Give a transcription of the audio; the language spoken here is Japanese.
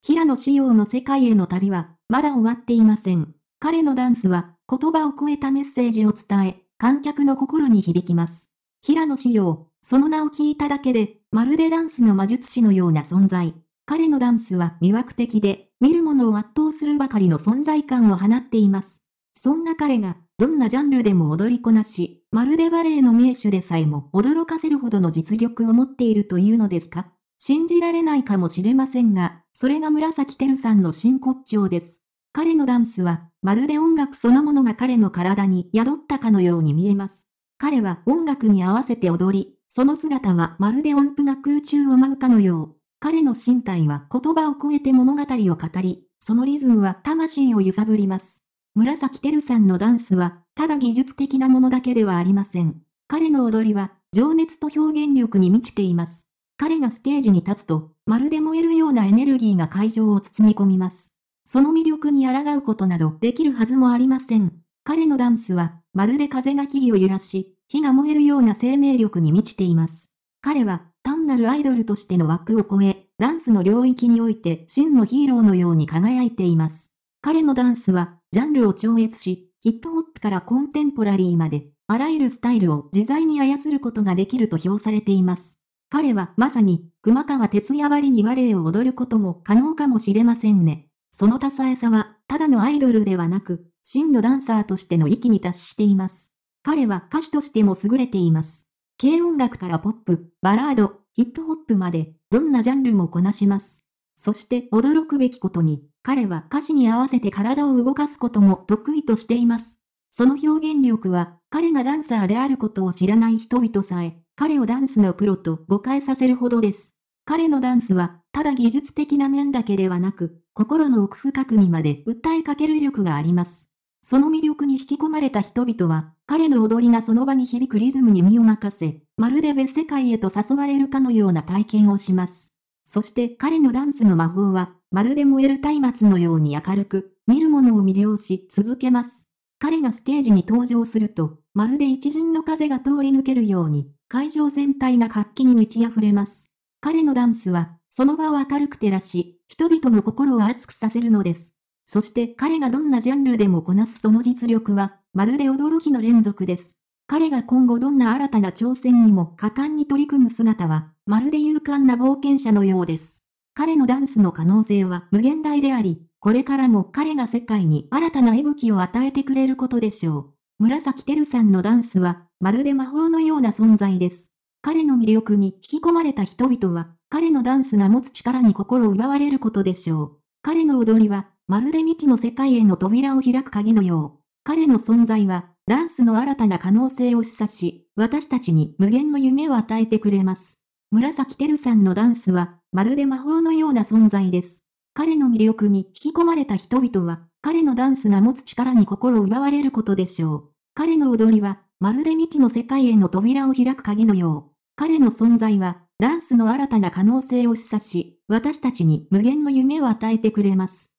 平野紫耀の世界への旅は、まだ終わっていません。彼のダンスは、言葉を超えたメッセージを伝え、観客の心に響きます。平野紫耀、その名を聞いただけで、まるでダンスの魔術師のような存在。彼のダンスは魅惑的で、見る者を圧倒するばかりの存在感を放っています。そんな彼が、どんなジャンルでも踊りこなし、まるでバレエの名手でさえも驚かせるほどの実力を持っているというのですか信じられないかもしれませんが、それが紫てるさんの真骨頂です。彼のダンスは、まるで音楽そのものが彼の体に宿ったかのように見えます。彼は音楽に合わせて踊り、その姿はまるで音符が空中を舞うかのよう。彼の身体は言葉を超えて物語を語り、そのリズムは魂を揺さぶります。紫てるさんのダンスは、ただ技術的なものだけではありません。彼の踊りは、情熱と表現力に満ちています。彼がステージに立つと、まるで燃えるようなエネルギーが会場を包み込みます。その魅力に抗うことなどできるはずもありません。彼のダンスは、まるで風が木々を揺らし、火が燃えるような生命力に満ちています。彼は、単なるアイドルとしての枠を超え、ダンスの領域において真のヒーローのように輝いています。彼のダンスは、ジャンルを超越し、ヒップホップからコンテンポラリーまで、あらゆるスタイルを自在に操ることができると評されています。彼はまさに、熊川哲也割に我を踊ることも可能かもしれませんね。その多彩さは、ただのアイドルではなく、真のダンサーとしての域に達しています。彼は歌手としても優れています。軽音楽からポップ、バラード、ヒップホップまで、どんなジャンルもこなします。そして驚くべきことに、彼は歌詞に合わせて体を動かすことも得意としています。その表現力は、彼がダンサーであることを知らない人々さえ、彼をダンスのプロと誤解させるほどです。彼のダンスは、ただ技術的な面だけではなく、心の奥深くにまで訴えかける力があります。その魅力に引き込まれた人々は、彼の踊りがその場に響くリズムに身を任せ、まるで別世界へと誘われるかのような体験をします。そして彼のダンスの魔法は、まるで燃える松明のように明るく、見る者を魅了し続けます。彼がステージに登場すると、まるで一陣の風が通り抜けるように、会場全体が活気に満ち溢れます。彼のダンスは、その場を明るく照らし、人々の心を熱くさせるのです。そして彼がどんなジャンルでもこなすその実力は、まるで驚きの連続です。彼が今後どんな新たな挑戦にも果敢に取り組む姿は、まるで勇敢な冒険者のようです。彼のダンスの可能性は無限大であり、これからも彼が世界に新たな息吹を与えてくれることでしょう。紫てるさんのダンスは、まるで魔法のような存在です。彼の魅力に引き込まれた人々は、彼のダンスが持つ力に心を奪われることでしょう。彼の踊りは、まるで未知の世界への扉を開く鍵のよう。彼の存在は、ダンスの新たな可能性を示唆し、私たちに無限の夢を与えてくれます。紫てるさんのダンスは、まるで魔法のような存在です。彼の魅力に引き込まれた人々は、彼のダンスが持つ力に心を奪われることでしょう。彼の踊りは、まるで未知の世界への扉を開く鍵のよう。彼の存在は、ダンスの新たな可能性を示唆し、私たちに無限の夢を与えてくれます。